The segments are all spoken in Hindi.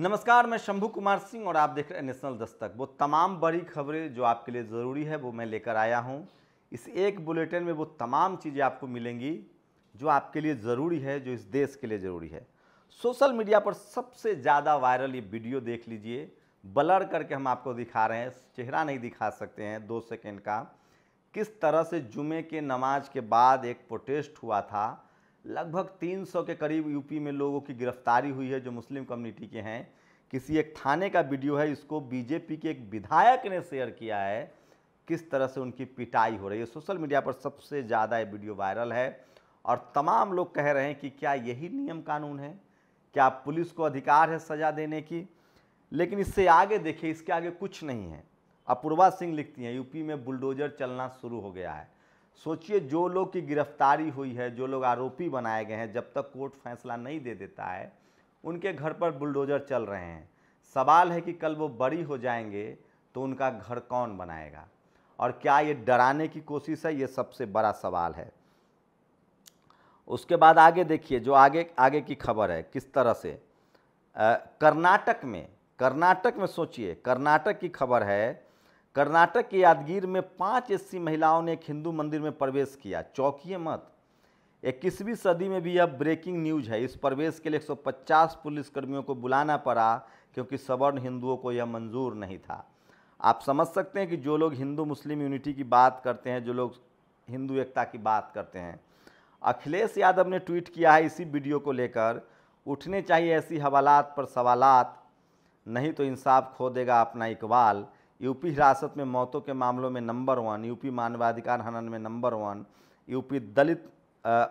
नमस्कार मैं शंभू कुमार सिंह और आप देख रहे हैं नेशनल दस्तक वो तमाम बड़ी खबरें जो आपके लिए ज़रूरी है वो मैं लेकर आया हूँ इस एक बुलेटिन में वो तमाम चीज़ें आपको मिलेंगी जो आपके लिए ज़रूरी है जो इस देश के लिए ज़रूरी है सोशल मीडिया पर सबसे ज़्यादा वायरल ये वीडियो देख लीजिए ब्लर करके हम आपको दिखा रहे हैं चेहरा नहीं दिखा सकते हैं दो सेकेंड का किस तरह से जुमे के नमाज के बाद एक प्रोटेस्ट हुआ था लगभग 300 के करीब यूपी में लोगों की गिरफ्तारी हुई है जो मुस्लिम कम्युनिटी के हैं किसी एक थाने का वीडियो है इसको बीजेपी के एक विधायक ने शेयर किया है किस तरह से उनकी पिटाई हो रही है सोशल मीडिया पर सबसे ज़्यादा ये वीडियो वायरल है और तमाम लोग कह रहे हैं कि क्या यही नियम कानून है क्या पुलिस को अधिकार है सज़ा देने की लेकिन इससे आगे देखिए इसके आगे कुछ नहीं है अपूर्वा सिंह लिखती हैं यूपी में बुलडोजर चलना शुरू हो गया है सोचिए जो लोग की गिरफ्तारी हुई है जो लोग आरोपी बनाए गए हैं जब तक कोर्ट फैसला नहीं दे देता है उनके घर पर बुलडोजर चल रहे हैं सवाल है कि कल वो बड़ी हो जाएंगे तो उनका घर कौन बनाएगा और क्या ये डराने की कोशिश है ये सबसे बड़ा सवाल है उसके बाद आगे देखिए जो आगे आगे की खबर है किस तरह से कर्नाटक में कर्नाटक में सोचिए कर्नाटक की खबर है कर्नाटक के यादगीर में पाँच एससी महिलाओं ने एक हिंदू मंदिर में प्रवेश किया चौकीय मत इक्कीसवीं सदी में भी अब ब्रेकिंग न्यूज है इस प्रवेश के लिए 150 पुलिसकर्मियों को बुलाना पड़ा क्योंकि सवर्ण हिंदुओं को यह मंजूर नहीं था आप समझ सकते हैं कि जो लोग हिंदू मुस्लिम यूनिटी की बात करते हैं जो लोग हिंदू एकता की बात करते हैं अखिलेश यादव ने ट्वीट किया है इसी वीडियो को लेकर उठने चाहिए ऐसी हवालात पर सवालत नहीं तो इंसाफ खो देगा अपना इकबाल यूपी हिरासत में मौतों के मामलों में नंबर वन यूपी मानवाधिकार हनन में नंबर वन यूपी दलित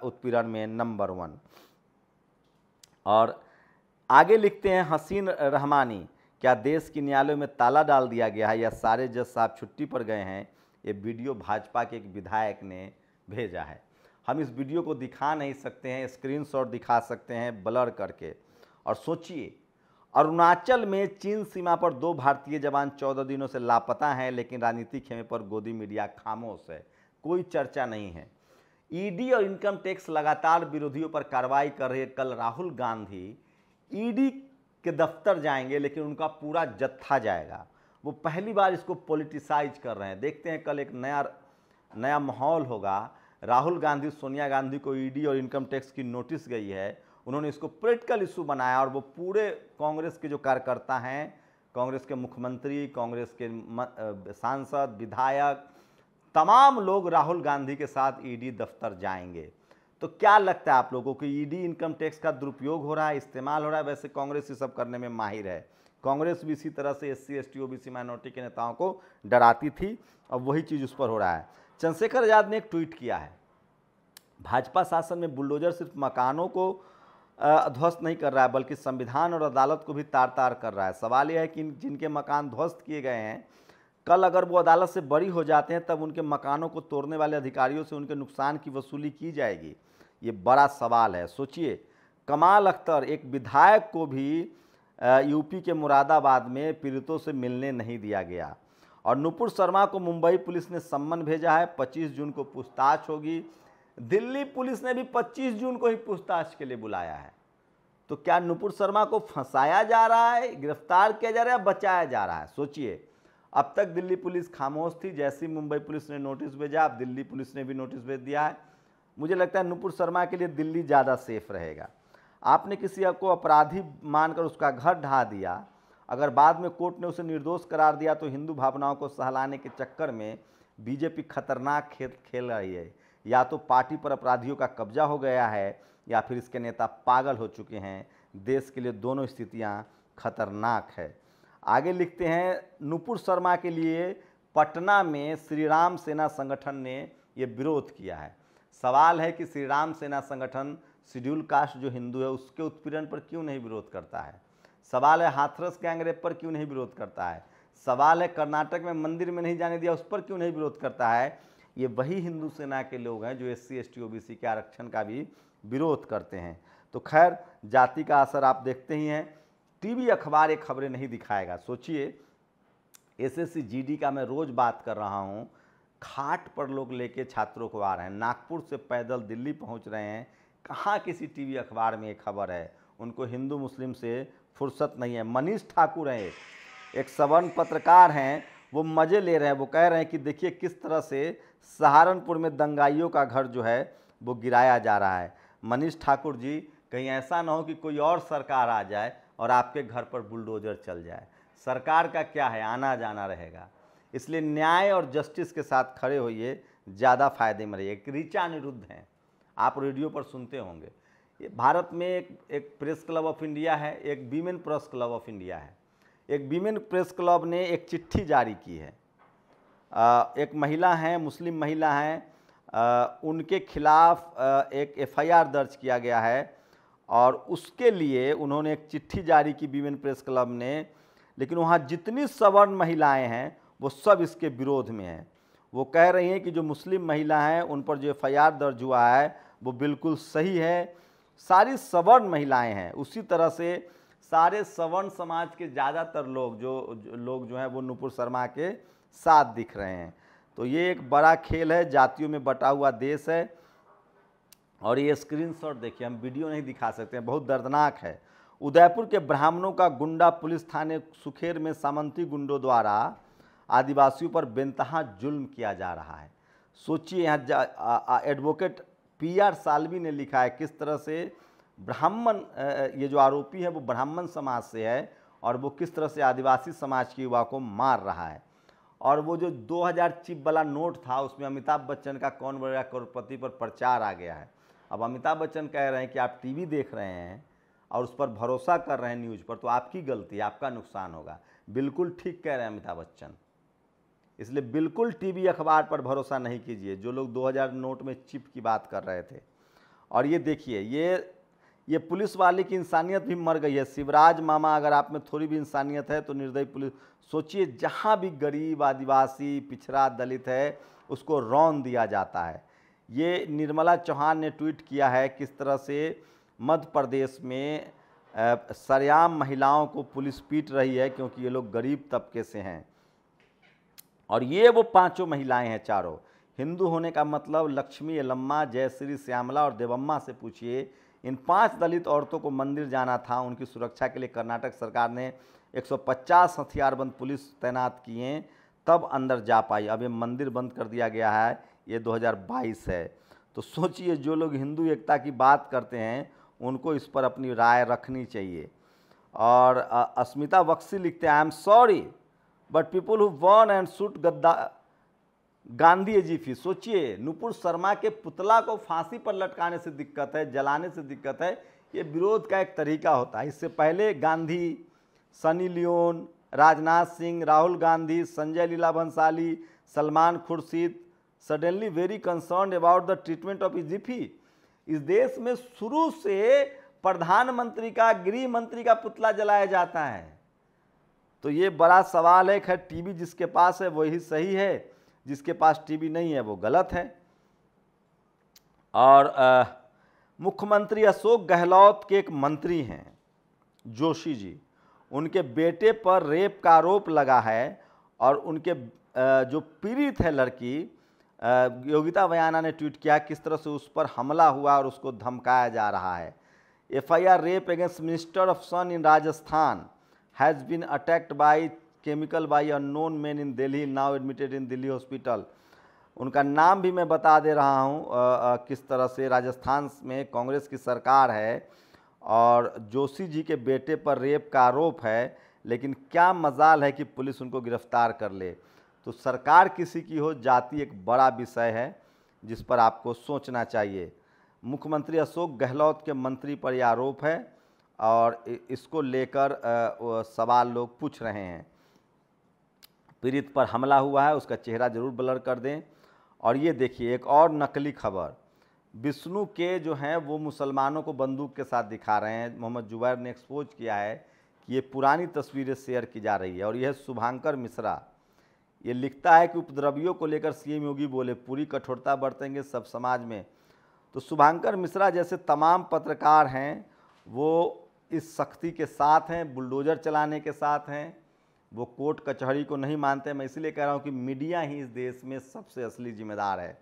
उत्पीड़न में नंबर वन और आगे लिखते हैं हसीन रहमानी क्या देश की न्यायालयों में ताला डाल दिया गया है या सारे जज साहब छुट्टी पर गए हैं ये वीडियो भाजपा के एक विधायक ने भेजा है हम इस वीडियो को दिखा नहीं सकते हैं स्क्रीनशॉट दिखा सकते हैं ब्लर करके और सोचिए अरुणाचल में चीन सीमा पर दो भारतीय जवान चौदह दिनों से लापता हैं लेकिन राजनीति खेमे पर गोदी मीडिया खामोश है कोई चर्चा नहीं है ईडी और इनकम टैक्स लगातार विरोधियों पर कार्रवाई कर रहे कल राहुल गांधी ईडी के दफ्तर जाएंगे लेकिन उनका पूरा जत्था जाएगा वो पहली बार इसको पोलिटिसाइज कर रहे हैं देखते हैं कल एक नया नया माहौल होगा राहुल गांधी सोनिया गांधी को ईडी और इनकम टैक्स की नोटिस गई है उन्होंने इसको पोलिटिकल इशू बनाया और वो पूरे कांग्रेस के जो कार्यकर्ता हैं कांग्रेस के मुख्यमंत्री कांग्रेस के सांसद विधायक तमाम लोग राहुल गांधी के साथ ईडी e दफ्तर जाएंगे तो क्या लगता है आप लोगों को ईडी इनकम टैक्स का दुरुपयोग हो रहा है इस्तेमाल हो रहा है वैसे कांग्रेस ये सब करने में माहिर है कांग्रेस भी इसी तरह से S C S T O B C minority के नेताओं को डराती थी अब वही चीज़ उस पर हो रहा है चंद्रशेखर आज़ाद ने एक ट्वीट किया है भाजपा शासन में बुलडोजर सिर्फ मकानों को ध्वस्त नहीं कर रहा है बल्कि संविधान और अदालत को भी तार तार कर रहा है सवाल यह है कि जिनके मकान ध्वस्त किए गए हैं कल अगर वो अदालत से बड़ी हो जाते हैं तब उनके मकानों को तोड़ने वाले अधिकारियों से उनके नुकसान की वसूली की जाएगी ये बड़ा सवाल है सोचिए कमाल अख्तर एक विधायक को भी यूपी के मुरादाबाद में पीड़ितों से मिलने नहीं दिया गया और नुपुर शर्मा को मुंबई पुलिस ने सम्मन भेजा है 25 जून को पूछताछ होगी दिल्ली पुलिस ने भी 25 जून को ही पूछताछ के लिए बुलाया है तो क्या नुपुर शर्मा को फंसाया जा रहा है गिरफ्तार किया जा रहा है बचाया जा रहा है सोचिए अब तक दिल्ली पुलिस खामोश थी जैसी मुंबई पुलिस ने नोटिस भेजा अब दिल्ली पुलिस ने भी नोटिस भेज दिया है मुझे लगता है नुपुर शर्मा के लिए दिल्ली ज़्यादा सेफ रहेगा आपने किसी को अपराधी मानकर उसका घर ढहा दिया अगर बाद में कोर्ट ने उसे निर्दोष करार दिया तो हिंदू भावनाओं को सहलाने के चक्कर में बीजेपी खतरनाक खेल खेल रही है या तो पार्टी पर अपराधियों का कब्जा हो गया है या फिर इसके नेता पागल हो चुके हैं देश के लिए दोनों स्थितियां खतरनाक है आगे लिखते हैं नुपुर शर्मा के लिए पटना में श्री राम सेना संगठन ने ये विरोध किया है सवाल है कि श्री राम सेना संगठन शेड्यूल कास्ट जो हिंदू है उसके उत्पीड़न पर क्यों नहीं विरोध करता है सवाल है हाथरस गैंगरेप पर क्यों नहीं विरोध करता है सवाल है कर्नाटक में मंदिर में नहीं जाने दिया उस पर क्यों नहीं विरोध करता है ये वही हिंदू सेना के लोग हैं जो एस सी एस टी के आरक्षण का भी विरोध करते हैं तो खैर जाति का असर आप देखते ही हैं टीवी अखबार ये खबरें नहीं दिखाएगा सोचिए एसएससी जीडी का मैं रोज़ बात कर रहा हूँ खाट पर लोग लेके छात्रों को आ रहे हैं नागपुर से पैदल दिल्ली पहुँच रहे हैं कहाँ किसी टीवी अखबार में ये खबर है उनको हिंदू मुस्लिम से फुर्सत नहीं है मनीष ठाकुर हैं एक सवर्ण पत्रकार हैं वो मज़े ले रहे हैं वो कह रहे हैं कि देखिए किस तरह से सहारनपुर में दंगाइयों का घर जो है वो गिराया जा रहा है मनीष ठाकुर जी कहीं ऐसा ना हो कि कोई और सरकार आ जाए और आपके घर पर बुलडोजर चल जाए सरकार का क्या है आना जाना रहेगा इसलिए न्याय और जस्टिस के साथ खड़े होइए ज़्यादा फायदे में रहिए ऋचा अनिरुद्ध हैं आप रेडियो पर सुनते होंगे भारत में एक एक प्रेस क्लब ऑफ इंडिया है एक women press club of India है एक विमेन प्रेस क्लब ने एक चिट्ठी जारी की है एक महिला हैं मुस्लिम महिला हैं उनके खिलाफ एक एफआईआर दर्ज किया गया है और उसके लिए उन्होंने एक चिट्ठी जारी की विमेन प्रेस क्लब ने लेकिन वहाँ जितनी सवर्ण महिलाएं हैं वो सब इसके विरोध में हैं वो कह रही हैं कि जो मुस्लिम महिला हैं उन पर जो एफ दर्ज हुआ है वो बिल्कुल सही है सारी सवर्ण महिलाएं हैं उसी तरह से सारे सवर्ण समाज के ज़्यादातर लोग जो, जो लोग जो हैं वो नुपुर शर्मा के साथ दिख रहे हैं तो ये एक बड़ा खेल है जातियों में बटा हुआ देश है और ये स्क्रीनशॉट देखिए हम वीडियो नहीं दिखा सकते हैं बहुत दर्दनाक है उदयपुर के ब्राह्मणों का गुंडा पुलिस थाने सुखेर में सामंती गुंडों द्वारा आदिवासियों पर बेनतहा जुल्म किया जा रहा है सोचिए यहाँ एडवोकेट पीआर सालवी ने लिखा है किस तरह से ब्राह्मण ये जो आरोपी है वो ब्राह्मण समाज से है और वो किस तरह से आदिवासी समाज के युवा को मार रहा है और वो जो 2000 चिप वाला नोट था उसमें अमिताभ बच्चन का कौन बड़ा करोड़पति पर प्रचार आ गया है अब अमिताभ बच्चन कह रहे हैं कि आप टीवी देख रहे हैं और उस पर भरोसा कर रहे हैं न्यूज़ पर तो आपकी गलती आपका नुकसान होगा बिल्कुल ठीक कह रहे हैं अमिताभ बच्चन इसलिए बिल्कुल टीवी अखबार पर भरोसा नहीं कीजिए जो लोग 2000 नोट में चिप की बात कर रहे थे और ये देखिए ये ये पुलिस वाले की इंसानियत भी मर गई है शिवराज मामा अगर आप में थोड़ी भी इंसानियत है तो निर्दयी पुलिस सोचिए जहाँ भी गरीब आदिवासी पिछड़ा दलित है उसको रौन दिया जाता है ये निर्मला चौहान ने ट्वीट किया है किस तरह से मध्य प्रदेश में सरेआम महिलाओं को पुलिस पीट रही है क्योंकि ये लोग गरीब तबके से हैं और ये वो पांचों महिलाएं हैं चारों हिंदू होने का मतलब लक्ष्मी यलम्मा जयश्री श्यामला और देवम्मा से पूछिए इन पांच दलित औरतों को मंदिर जाना था उनकी सुरक्षा के लिए कर्नाटक सरकार ने 150 हथियारबंद पुलिस तैनात किए तब अंदर जा पाई अब ये मंदिर बंद कर दिया गया है ये 2022 है तो सोचिए जो लोग हिंदू एकता की बात करते हैं उनको इस पर अपनी राय रखनी चाहिए और अस्मिता बक्सी लिखते हैं I am sorry but people who won and shoot गद्दा गांधी फिर सोचिए नुपुर शर्मा के पुतला को फांसी पर लटकाने से दिक्कत है जलाने से दिक्कत है ये विरोध का एक तरीका होता है इससे पहले Gandhi Sunny Leone Rajnath Singh Rahul Gandhi Sanjay Leela Bhansali Salman Khurshid suddenly very concern about the treatment of इजिफी इस देश में शुरू से प्रधानमंत्री का गृह मंत्री का पुतला जलाया जाता है तो ये बड़ा सवाल है खैर टीवी जिसके पास है वही सही है जिसके पास टीबी नहीं है वो गलत है और मुख्यमंत्री अशोक गहलोत के एक मंत्री हैं जोशी जी उनके बेटे पर रेप का आरोप लगा है और उनके जो पीड़ित है लड़की योगिता बयाना ने ट्वीट किया किस तरह से उस पर हमला हुआ और उसको धमकाया जा रहा है FIR rape against minister of son in Rajasthan has been attacked by chemical by known man in Delhi now admitted in Delhi hospital उनका नाम भी मैं बता दे रहा हूँ किस तरह से राजस्थान में कांग्रेस की सरकार है और जोशी जी के बेटे पर रेप का आरोप है लेकिन क्या मजाल है कि पुलिस उनको गिरफ्तार कर ले तो सरकार किसी की हो जाति एक बड़ा विषय है जिस पर आपको सोचना चाहिए मुख्यमंत्री अशोक गहलोत के मंत्री पर यह आरोप है और इसको लेकर सवाल लोग पूछ रहे हैं पीड़ित पर हमला हुआ है उसका चेहरा जरूर ब्लर कर दें और ये देखिए एक और नकली खबर विष्णु के जो हैं वो मुसलमानों को बंदूक के साथ दिखा रहे हैं मोहम्मद जुबैर ने एक्सपोज किया है कि ये पुरानी तस्वीरें शेयर की जा रही है और यह शुभांकर मिश्रा ये लिखता है कि उपद्रवियों को लेकर सीएम योगी बोले पूरी कठोरता बरतेंगे सब समाज में तो शुभांकर मिश्रा जैसे तमाम पत्रकार हैं वो इस सख्ती के साथ हैं बुलडोज़र चलाने के साथ हैं वो कोर्ट कचहरी को नहीं मानते मैं इसलिए कह रहा हूँ कि मीडिया ही इस देश में सबसे असली जिम्मेदार है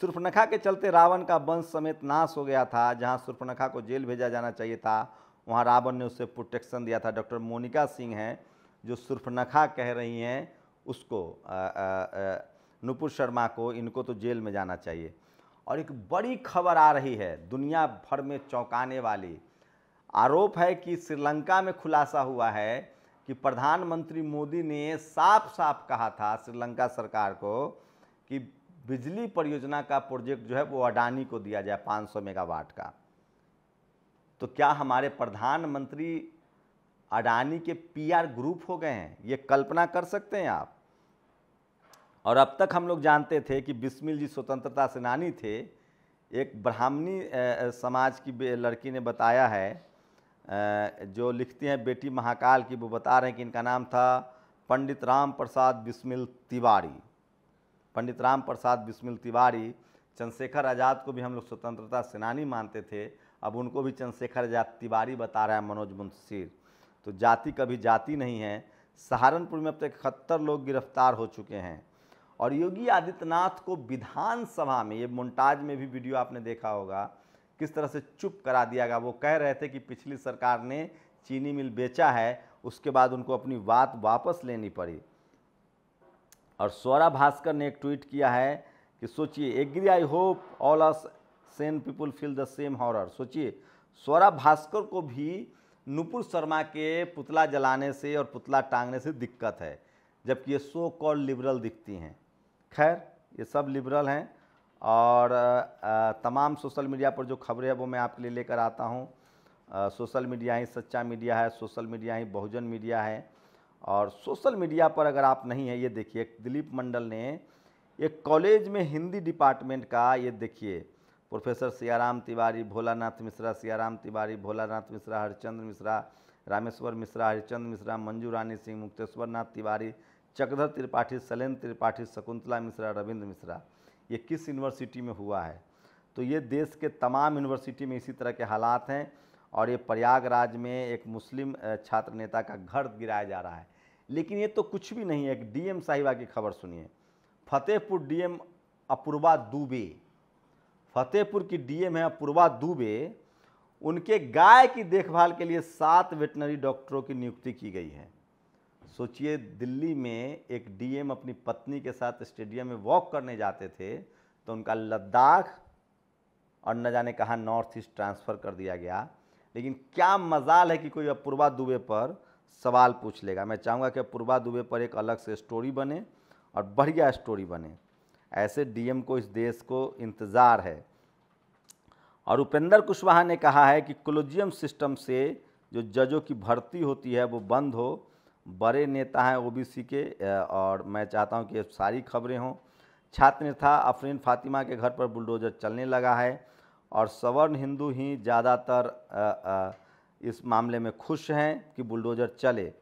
सुर्फनखा के चलते रावण का वंश समेत नाश हो गया था जहाँ सुर्फनखा को जेल भेजा जाना चाहिए था वहाँ रावण ने उसे प्रोटेक्शन दिया था डॉक्टर मोनिका सिंह हैं जो सुर्फनखा कह रही हैं उसको आ, आ, आ, नुपुर शर्मा को इनको तो जेल में जाना चाहिए और एक बड़ी खबर आ रही है दुनिया भर में चौंकाने वाली आरोप है कि श्रीलंका में खुलासा हुआ है कि प्रधानमंत्री मोदी ने साफ साफ कहा था श्रीलंका सरकार को कि बिजली परियोजना का प्रोजेक्ट जो है वो अडानी को दिया जाए 500 मेगावाट का तो क्या हमारे प्रधानमंत्री अडानी के पीआर ग्रुप हो गए हैं ये कल्पना कर सकते हैं आप और अब तक हम लोग जानते थे कि बिस्मिल जी स्वतंत्रता सेनानी थे एक ब्राह्मणी समाज की लड़की ने बताया है जो लिखती हैं बेटी महाकाल की वो बता रहे हैं कि इनका नाम था पंडित राम प्रसाद बिस्मिल तिवारी पंडित राम प्रसाद बिस्मिल तिवारी चंद्रशेखर आज़ाद को भी हम लोग स्वतंत्रता सेनानी मानते थे अब उनको भी चंद्रशेखर आज़ाद तिवारी बता रहा है मनोज मुंशीर तो जाति कभी जाति नहीं है सहारनपुर में अब तक तो इकहत्तर लोग गिरफ्तार हो चुके हैं और योगी आदित्यनाथ को विधानसभा में ये मोन्टाज में भी वीडियो आपने देखा होगा किस तरह से चुप करा दिया गया वो कह रहे थे कि पिछली सरकार ने चीनी मिल बेचा है उसके बाद उनको अपनी बात वापस लेनी पड़ी और स्वरा भास्कर ने एक ट्वीट किया है कि सोचिए agree I hope all us same people feel the same horror सोचिए स्वरा भास्कर को भी नुपुर शर्मा के पुतला जलाने से और पुतला टांगने से दिक्कत है जबकि ये सो कॉल लिबरल दिखती हैं खैर ये सब लिबरल हैं और तमाम सोशल मीडिया पर जो खबरें हैं वो मैं आपके लिए लेकर आता हूँ सोशल मीडिया ही सच्चा मीडिया है सोशल मीडिया ही बहुजन मीडिया है और सोशल मीडिया पर अगर आप नहीं हैं ये देखिए दिलीप मंडल ने एक कॉलेज में हिंदी डिपार्टमेंट का ये देखिए प्रोफेसर सियाराम तिवारी भोलानाथ मिश्रा सियाराम तिवारी भोलानाथ मिश्रा हरिचंद्र मिश्रा रामेश्वर मिश्रा हरिचंद मिश्रा मंजू रानी सिंह मुक्तेश्वर नाथ तिवारी चक्रधर त्रिपाठी शैलेन्द्र त्रिपाठी शकुंतला मिश्रा रविंद्र मिश्रा ये किस यूनिवर्सिटी में हुआ है तो ये देश के तमाम यूनिवर्सिटी में इसी तरह के हालात हैं और ये प्रयागराज में एक मुस्लिम छात्र नेता का घर गिराया जा रहा है लेकिन ये तो कुछ भी नहीं है एक डीएम साहिबा की खबर सुनिए फतेहपुर डीएम अपूर्वा दुबे फतेहपुर की डीएम है अपूर्वा दुबे उनके गाय की देखभाल के लिए सात वेटनरी डॉक्टरों की नियुक्ति की गई है सोचिए दिल्ली में एक डीएम अपनी पत्नी के साथ स्टेडियम में वॉक करने जाते थे तो उनका लद्दाख और न जाने कहाँ नॉर्थ ईस्ट ट्रांसफ़र कर दिया गया लेकिन क्या मजाल है कि कोई अपूर्वा दुबे पर सवाल पूछ लेगा मैं चाहूँगा कि अपूर्वा दुबे पर एक अलग से स्टोरी बने और बढ़िया स्टोरी बने ऐसे डीएम को इस देश को इंतज़ार है और उपेंद्र कुशवाहा ने कहा है कि कोलोजियम सिस्टम से जो जजों की भर्ती होती है वो बंद हो बड़े नेता हैं ओबीसी के और मैं चाहता हूं कि सारी खबरें हों छात्र नेता अफरीन फातिमा के घर पर बुलडोजर चलने लगा है और सवर्ण हिंदू ही ज़्यादातर इस मामले में खुश हैं कि बुलडोजर चले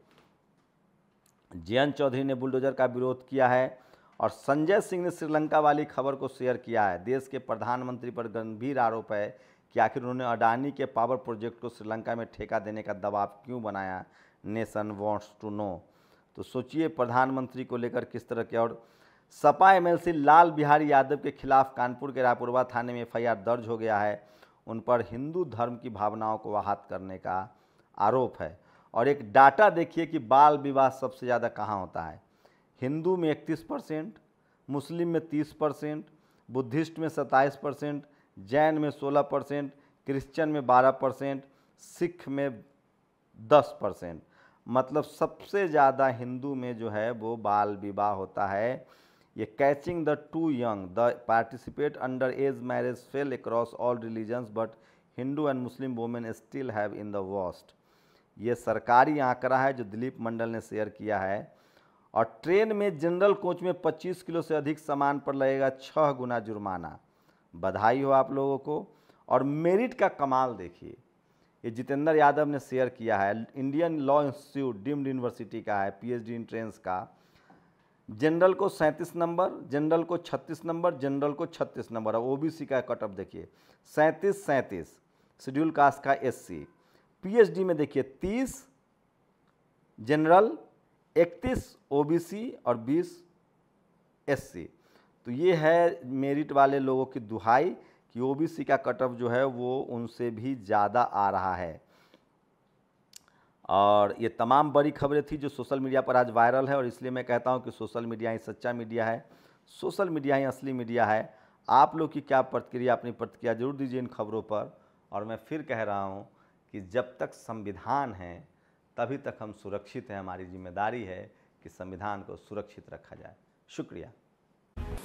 जयंत चौधरी ने बुलडोजर का विरोध किया है और संजय सिंह ने श्रीलंका वाली खबर को शेयर किया है देश के प्रधानमंत्री पर गंभीर आरोप है कि आखिर उन्होंने अडानी के पावर प्रोजेक्ट को श्रीलंका में ठेका देने का दबाव क्यों बनाया नेशन वांट्स टू नो तो सोचिए प्रधानमंत्री को लेकर किस तरह के और सपा एमएलसी लाल बिहारी यादव के खिलाफ कानपुर के रायपुरवा थाने में एफ दर्ज हो गया है उन पर हिंदू धर्म की भावनाओं को आहत करने का आरोप है और एक डाटा देखिए कि बाल विवाह सबसे ज़्यादा कहाँ होता है हिंदू में इकतीस परसेंट मुस्लिम में तीस परसेंट बुद्धिस्ट में सत्ताईस परसेंट जैन में सोलह परसेंट क्रिश्चन में बारह परसेंट सिख में दस परसेंट मतलब सबसे ज़्यादा हिंदू में जो है वो बाल विवाह होता है ये catching the too young the participate under age marriage fell across all religions but Hindu and Muslim women still have in the worst ये सरकारी आंकड़ा है जो दिलीप मंडल ने शेयर किया है और ट्रेन में जनरल कोच में 25 किलो से अधिक सामान पर लगेगा छः गुना जुर्माना बधाई हो आप लोगों को और मेरिट का कमाल देखिए ये जितेंद्र यादव ने शेयर किया है Indian law institute deemed university का है पीएचडी डी इंट्रेंस का जनरल को सैंतीस नंबर जनरल को छत्तीस नंबर जनरल को छत्तीस नंबर बी ओबीसी का कटअप देखिए सैंतीस सैंतीस शेड्यूल कास्ट का एससी पीएचडी में देखिए तीस जनरल इकतीस ओबीसी और बीस एससी तो ये है मेरिट वाले लोगों की दुहाई कि ओबीसी का कट ऑफ जो है वो उनसे भी ज़्यादा आ रहा है और ये तमाम बड़ी खबरें थी जो सोशल मीडिया पर आज वायरल है और इसलिए मैं कहता हूँ कि सोशल मीडिया ही सच्चा मीडिया है सोशल मीडिया ही असली मीडिया है आप लोग की क्या प्रतिक्रिया अपनी प्रतिक्रिया जरूर दीजिए इन खबरों पर और मैं फिर कह रहा हूँ कि जब तक संविधान है तभी तक हम सुरक्षित हैं हमारी जिम्मेदारी है कि संविधान को सुरक्षित रखा जाए शुक्रिया